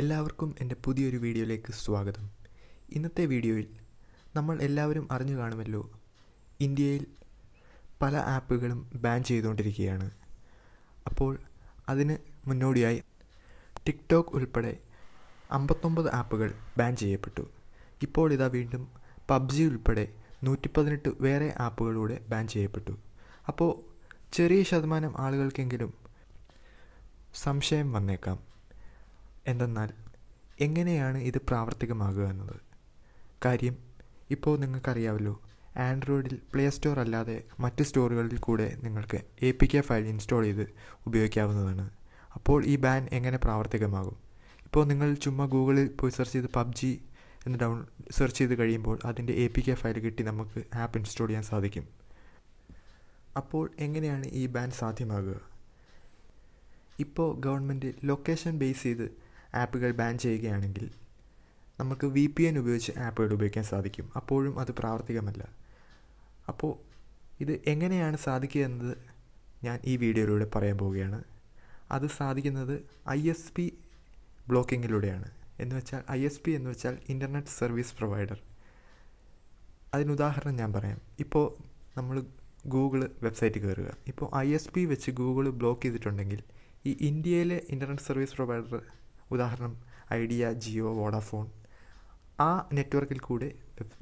എല്ലാവർക്കും എൻ്റെ പുതിയൊരു വീഡിയോയിലേക്ക് സ്വാഗതം ഇന്നത്തെ വീഡിയോയിൽ നമ്മൾ എല്ലാവരും അറിഞ്ഞു കാണുമല്ലോ ഇന്ത്യയിൽ പല ആപ്പുകളും ബാൻ ചെയ്തുകൊണ്ടിരിക്കുകയാണ് അപ്പോൾ അതിന് മുന്നോടിയായി ടിക്ടോക്ക് ഉൾപ്പെടെ അമ്പത്തൊമ്പത് ആപ്പുകൾ ബാൻ ചെയ്യപ്പെട്ടു ഇപ്പോൾ ഇതാ വീണ്ടും പബ്ജി ഉൾപ്പെടെ നൂറ്റി പതിനെട്ട് വേറെ ആപ്പുകളൂടെ ബാൻ ചെയ്യപ്പെട്ടു അപ്പോൾ ചെറിയ ശതമാനം ആളുകൾക്കെങ്കിലും സംശയം വന്നേക്കാം എന്തെന്നാൽ എങ്ങനെയാണ് ഇത് പ്രാവർത്തികമാകുക എന്നത് കാര്യം ഇപ്പോൾ നിങ്ങൾക്കറിയാമല്ലോ ആൻഡ്രോയിഡിൽ പ്ലേ സ്റ്റോർ അല്ലാതെ മറ്റ് സ്റ്റോറുകളിൽ കൂടെ നിങ്ങൾക്ക് A P K file install ചെയ്ത് ഉപയോഗിക്കാവുന്നതാണ് അപ്പോൾ ഈ ബാൻ എങ്ങനെ പ്രാവർത്തികമാകും ഇപ്പോൾ നിങ്ങൾ ചുമ്മാ ഗൂഗിളിൽ പോയി സെർച്ച് ചെയ്ത് പബ്ജി എന്ന് ഡൗൺ സെർച്ച് ചെയ്ത് കഴിയുമ്പോൾ അതിൻ്റെ എ പി കെ ഫയൽ കിട്ടി നമുക്ക് ആപ്പ് ഇൻസ്റ്റാൾ ചെയ്യാൻ സാധിക്കും അപ്പോൾ എങ്ങനെയാണ് ഈ ബാൻ സാധ്യമാകുക ഇപ്പോൾ ഗവൺമെൻറ് ലൊക്കേഷൻ ബേസ് ചെയ്ത് ആപ്പുകൾ ബാൻ ചെയ്യുകയാണെങ്കിൽ നമുക്ക് വി പി എൻ ഉപയോഗിച്ച് ആപ്പുകൾ ഉപയോഗിക്കാൻ സാധിക്കും അപ്പോഴും അത് പ്രാവർത്തികമല്ല അപ്പോൾ ഇത് എങ്ങനെയാണ് സാധിക്കുക എന്നത് ഞാൻ ഈ വീഡിയോയിലൂടെ പറയാൻ പോവുകയാണ് അത് സാധിക്കുന്നത് ഐ എസ് പി ബ്ലോക്കിങ്ങിലൂടെയാണ് എന്ന് വെച്ചാൽ ഐ എസ് പി എന്ന് വെച്ചാൽ ഇൻ്റർനെറ്റ് സർവീസ് പ്രൊവൈഡർ അതിനുദാഹരണം ഞാൻ പറയാം ഇപ്പോൾ നമ്മൾ ഗൂഗിൾ വെബ്സൈറ്റ് കയറുക ഇപ്പോൾ ഐ എസ് പി വെച്ച് ഗൂഗിൾ ബ്ലോക്ക് ചെയ്തിട്ടുണ്ടെങ്കിൽ ഈ ഇന്ത്യയിലെ ഇൻ്റർനെറ്റ് സർവീസ് പ്രൊവൈഡർ ഉദാഹരണം ഐഡിയ ജിയോ വോഡാഫോൺ ആ നെറ്റ്വർക്കിൽ കൂടെ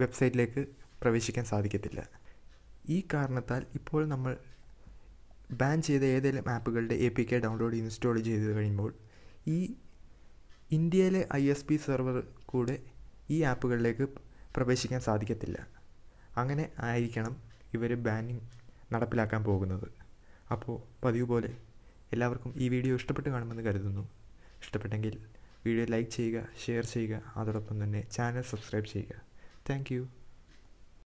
വെബ്സൈറ്റിലേക്ക് പ്രവേശിക്കാൻ സാധിക്കത്തില്ല ഈ കാരണത്താൽ ഇപ്പോൾ നമ്മൾ ബാൻ ചെയ്ത ഏതെങ്കിലും ആപ്പുകളുടെ A P K download install ചെയ്ത് കഴിയുമ്പോൾ ഈ ഇന്ത്യയിലെ ഐ എസ് പി സെർവർ കൂടെ ഈ ആപ്പുകളിലേക്ക് പ്രവേശിക്കാൻ സാധിക്കത്തില്ല അങ്ങനെ ആയിരിക്കണം ഇവർ ബാനിങ് നടപ്പിലാക്കാൻ പോകുന്നത് അപ്പോൾ പതിവ് പോലെ എല്ലാവർക്കും ഈ വീഡിയോ ഇഷ്ടപ്പെട്ട് കാണുമെന്ന് കരുതുന്നു ഇഷ്ടപ്പെട്ടെങ്കിൽ വീഡിയോ ലൈക്ക് ചെയ്യുക ഷെയർ ചെയ്യുക അതോടൊപ്പം തന്നെ ചാനൽ സബ്സ്ക്രൈബ് ചെയ്യുക താങ്ക്